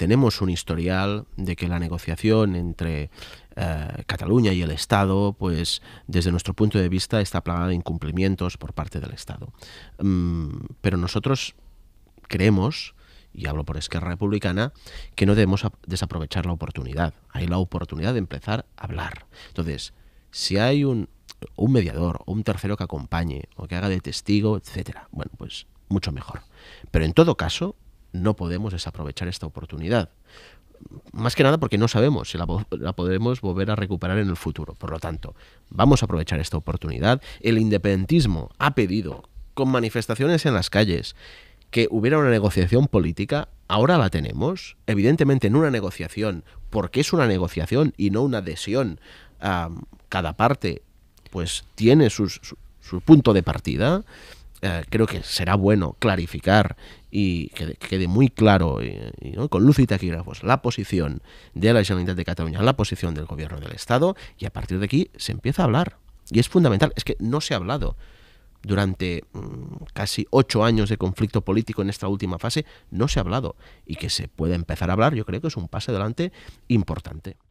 tenemos un historial de que la negociación entre eh, Cataluña y el Estado, pues desde nuestro punto de vista está plagada de incumplimientos por parte del Estado. Mm, pero nosotros creemos y hablo por Esquerra Republicana, que no debemos desaprovechar la oportunidad. Hay la oportunidad de empezar a hablar. Entonces, si hay un, mediador o un tercero que acompañe o que haga de testigo, etc., bueno, pues mucho mejor. Pero en todo caso, no podemos desaprovechar esta oportunidad. Más que nada porque no sabemos si la, podremos volver a recuperar en el futuro. Por lo tanto, vamos a aprovechar esta oportunidad. El independentismo ha pedido, con manifestaciones en las calles, que hubiera una negociación política. Ahora la tenemos. Evidentemente, en una negociación, porque es una negociación y no una adhesión, a cada parte pues tiene su, punto de partida. Eh, creo que será bueno clarificar y que quede muy claro, y, con luz y taquígrafos, la posición de la Generalitat de Cataluña, la posición del gobierno del Estado, y a partir de aquí se empieza a hablar. Y es fundamental, es que no se ha hablado durante mm, casi ocho años de conflicto político en esta última fase, no se ha hablado. Y que se pueda empezar a hablar, yo creo que es un paso adelante importante.